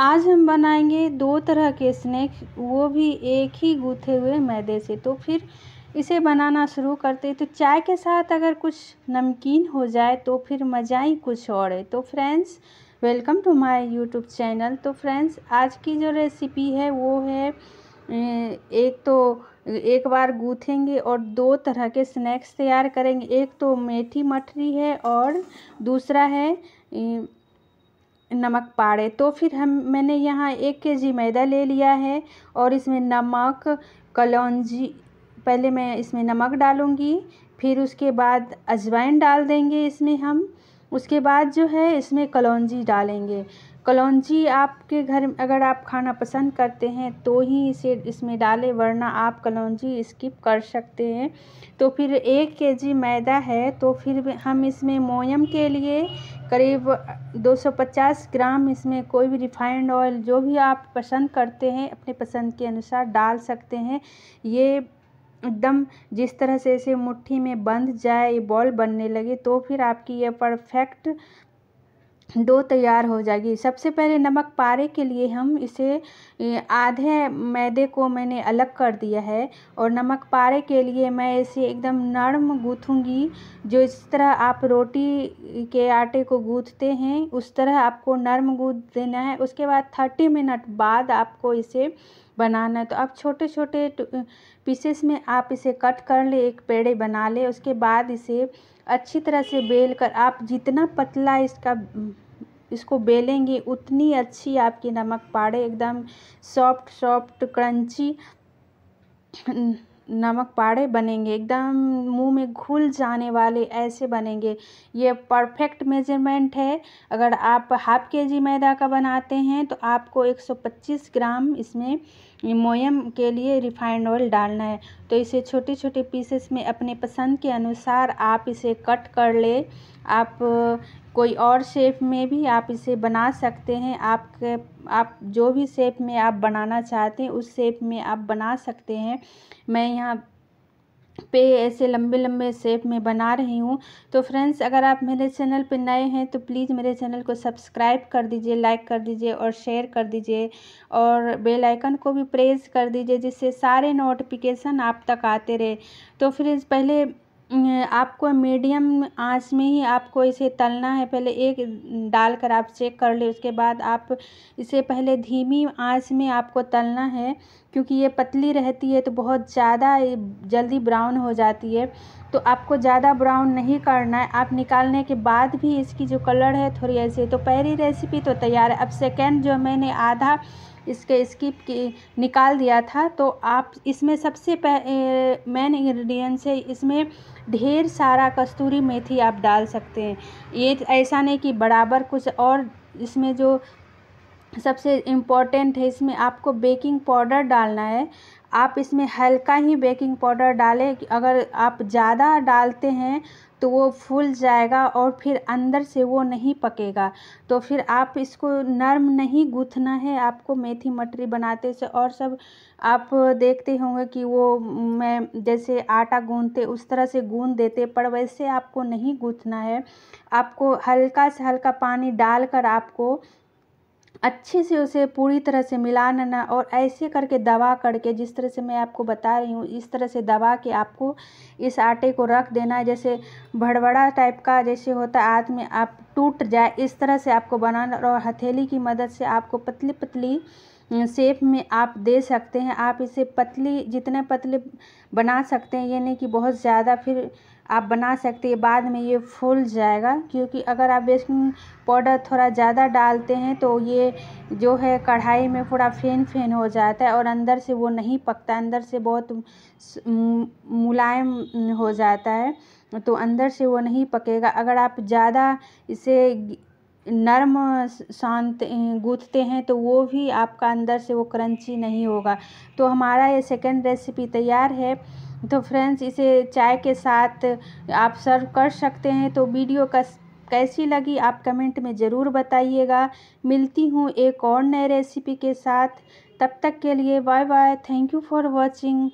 आज हम बनाएंगे दो तरह के स्नैक वो भी एक ही गूथे हुए मैदे से तो फिर इसे बनाना शुरू करते तो चाय के साथ अगर कुछ नमकीन हो जाए तो फिर मज़ा ही कुछ और है तो friends welcome to my YouTube channel तो फ्रेंड्स आज की जो रेसिपी है वो है एक तो एक बार गूथेंगे और दो तरह के स्नैक्स तैयार करेंगे एक तो मेथी मठरी है और दूसरा है नमक पाड़े तो फिर हम मैंने यहाँ एक के जी मैदा ले लिया है और इसमें नमक कलौजी पहले मैं इसमें नमक डालूँगी फिर उसके बाद अजवाइन डाल देंगे इसमें हम उसके बाद जो है इसमें कलौंजी डालेंगे कलौंजी आपके घर अगर आप खाना पसंद करते हैं तो ही इसे इसमें डालें वरना आप कलौंजी स्किप कर सकते हैं तो फिर एक के जी मैदा है तो फिर हम इसमें मोयम के लिए करीब 250 ग्राम इसमें कोई भी रिफाइंड ऑयल जो भी आप पसंद करते हैं अपने पसंद के अनुसार डाल सकते हैं ये एकदम जिस तरह से इसे मुट्ठी में बंध जाए बॉल बनने लगे तो फिर आपकी यह परफेक्ट डो तैयार हो जाएगी सबसे पहले नमक पारे के लिए हम इसे आधे मैदे को मैंने अलग कर दिया है और नमक पारे के लिए मैं इसे एकदम नरम गूँथूँगी जो इस तरह आप रोटी के आटे को गूँथते हैं उस तरह आपको नरम गूँथ देना है उसके बाद थर्टी मिनट बाद आपको इसे बनाना है तो आप छोटे छोटे पीसेस में आप इसे कट कर ले एक पेड़े बना ले उसके बाद इसे अच्छी तरह से बेल कर आप जितना पतला इसका इसको बेलेंगे उतनी अच्छी आपकी नमक पाड़े एकदम सॉफ्ट सॉफ्ट क्रंची नमक पाड़े बनेंगे एकदम मुंह में घुल जाने वाले ऐसे बनेंगे ये परफेक्ट मेजरमेंट है अगर आप हाफ के जी मैदा का बनाते हैं तो आपको 125 ग्राम इसमें मोयम के लिए रिफाइंड ऑयल डालना है तो इसे छोटे छोटे पीसेस में अपने पसंद के अनुसार आप इसे कट कर ले आप कोई और शेप में भी आप इसे बना सकते हैं आपके आप जो भी शेप में आप बनाना चाहते हैं उस शेप में आप बना सकते हैं मैं यहाँ पे ऐसे लंबे लंबे शेप में बना रही हूँ तो फ्रेंड्स अगर आप मेरे चैनल पर नए हैं तो प्लीज़ मेरे चैनल को सब्सक्राइब कर दीजिए लाइक कर दीजिए और शेयर कर दीजिए और बेल आइकन को भी प्रेस कर दीजिए जिससे सारे नोटिफिकेशन आप तक आते रहे तो फ्रेंड्स पहले आपको मीडियम आंच में ही आपको इसे तलना है पहले एक डालकर आप चेक कर ले उसके बाद आप इसे पहले धीमी आंच में आपको तलना है क्योंकि ये पतली रहती है तो बहुत ज़्यादा जल्दी ब्राउन हो जाती है तो आपको ज़्यादा ब्राउन नहीं करना है आप निकालने के बाद भी इसकी जो कलर है थोड़ी ऐसे तो पहली रेसिपी तो तैयार है अब सेकेंड जो मैंने आधा इसके स्किप की निकाल दिया था तो आप इसमें सबसे मेन इंग्रेडिएंट्स है इसमें ढेर सारा कस्तूरी मेथी आप डाल सकते हैं ये ऐसा नहीं कि बराबर कुछ और इसमें जो सबसे इम्पॉर्टेंट है इसमें आपको बेकिंग पाउडर डालना है आप इसमें हल्का ही बेकिंग पाउडर डालें अगर आप ज़्यादा डालते हैं तो वो फूल जाएगा और फिर अंदर से वो नहीं पकेगा तो फिर आप इसको नर्म नहीं गूँथना है आपको मेथी मटरी बनाते से और सब आप देखते होंगे कि वो मैं जैसे आटा गूँधते उस तरह से गूँध देते पर वैसे आपको नहीं गूँथना है आपको हल्का से हल्का पानी डालकर आपको अच्छे से उसे पूरी तरह से मिला लेना और ऐसे करके दबा करके जिस तरह से मैं आपको बता रही हूँ इस तरह से दबा के आपको इस आटे को रख देना है जैसे भड़बड़ा टाइप का जैसे होता है हाथ में आप टूट जाए इस तरह से आपको बनाना और हथेली की मदद से आपको पतली पतली सेफ में आप दे सकते हैं आप इसे पतली जितने पतले बना सकते हैं ये नहीं कि बहुत ज़्यादा फिर आप बना सकते हैं बाद में ये फूल जाएगा क्योंकि अगर आप बेकिंग पाउडर थोड़ा ज़्यादा डालते हैं तो ये जो है कढ़ाई में थोड़ा फेन फेन हो जाता है और अंदर से वो नहीं पकता अंदर से बहुत मुलायम हो जाता है तो अंदर से वो नहीं पकेगा अगर आप ज़्यादा इसे नर्म शांत गूँथते हैं तो वो भी आपका अंदर से वो क्रंची नहीं होगा तो हमारा ये सेकंड रेसिपी तैयार है तो फ्रेंड्स इसे चाय के साथ आप सर्व कर सकते हैं तो वीडियो का कैसी लगी आप कमेंट में ज़रूर बताइएगा मिलती हूँ एक और नए रेसिपी के साथ तब तक के लिए bye bye thank you for watching